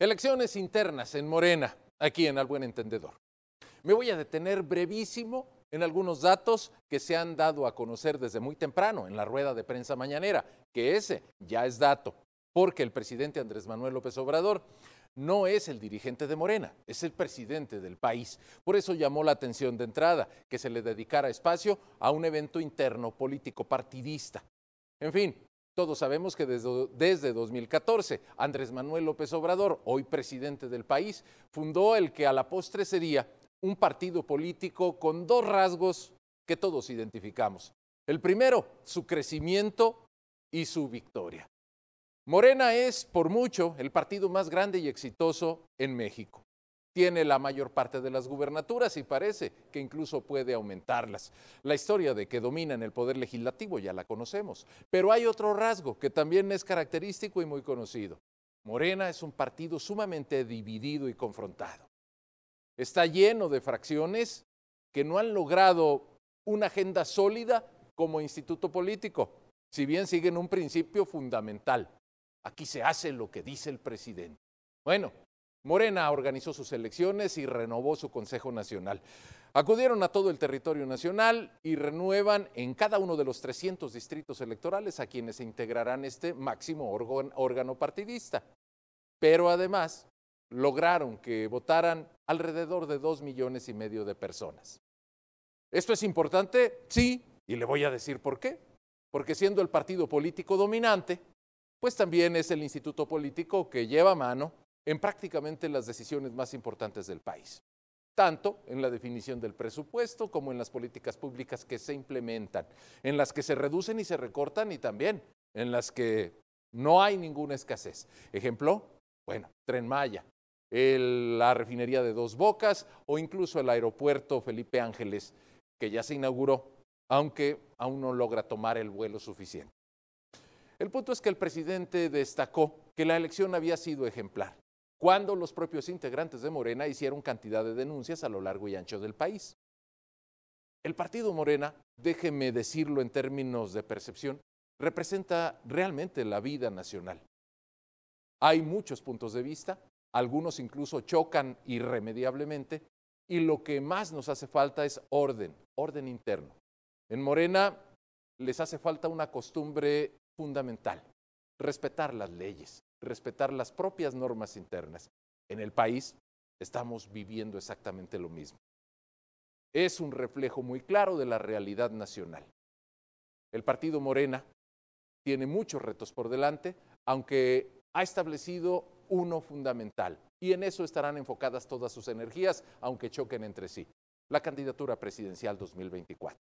Elecciones internas en Morena, aquí en Al Buen Entendedor. Me voy a detener brevísimo en algunos datos que se han dado a conocer desde muy temprano en la rueda de prensa mañanera, que ese ya es dato, porque el presidente Andrés Manuel López Obrador no es el dirigente de Morena, es el presidente del país. Por eso llamó la atención de entrada que se le dedicara espacio a un evento interno político partidista. En fin, todos sabemos que desde, 2014, Andrés Manuel López Obrador, hoy presidente del país, fundó el que a la postre sería un partido político con dos rasgos que todos identificamos. El primero, su crecimiento y su victoria. Morena es, por mucho, el partido más grande y exitoso en México tiene la mayor parte de las gubernaturas y parece que incluso puede aumentarlas. La historia de que dominan el poder legislativo ya la conocemos, pero hay otro rasgo que también es característico y muy conocido. Morena es un partido sumamente dividido y confrontado. Está lleno de fracciones que no han logrado una agenda sólida como instituto político, si bien siguen un principio fundamental. Aquí se hace lo que dice el presidente. Bueno, Morena organizó sus elecciones y renovó su Consejo Nacional. Acudieron a todo el territorio nacional y renuevan en cada uno de los 300 distritos electorales a quienes se integrarán este máximo órgano partidista. Pero además lograron que votaran alrededor de dos millones y medio de personas. ¿Esto es importante? Sí, y le voy a decir por qué. Porque siendo el partido político dominante, pues también es el instituto político que lleva mano en prácticamente las decisiones más importantes del país, tanto en la definición del presupuesto como en las políticas públicas que se implementan, en las que se reducen y se recortan y también en las que no hay ninguna escasez. Ejemplo, bueno, Tren Maya, la refinería de Dos Bocas o incluso el aeropuerto Felipe Ángeles, que ya se inauguró, aunque aún no logra tomar el vuelo suficiente. El punto es que el presidente destacó que la elección había sido ejemplar cuando los propios integrantes de Morena hicieron cantidad de denuncias a lo largo y ancho del país. El partido Morena, déjeme decirlo en términos de percepción, representa realmente la vida nacional. Hay muchos puntos de vista, algunos incluso chocan irremediablemente, y lo que más nos hace falta es orden, orden interno. En Morena les hace falta una costumbre fundamental, respetar las leyes, respetar las propias normas internas. En el país estamos viviendo exactamente lo mismo. Es un reflejo muy claro de la realidad nacional. El partido Morena tiene muchos retos por delante, aunque ha establecido uno fundamental, y en eso estarán enfocadas todas sus energías, aunque choquen entre sí, la candidatura presidencial 2024.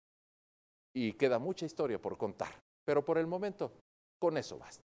Y queda mucha historia por contar, pero por el momento, con eso basta.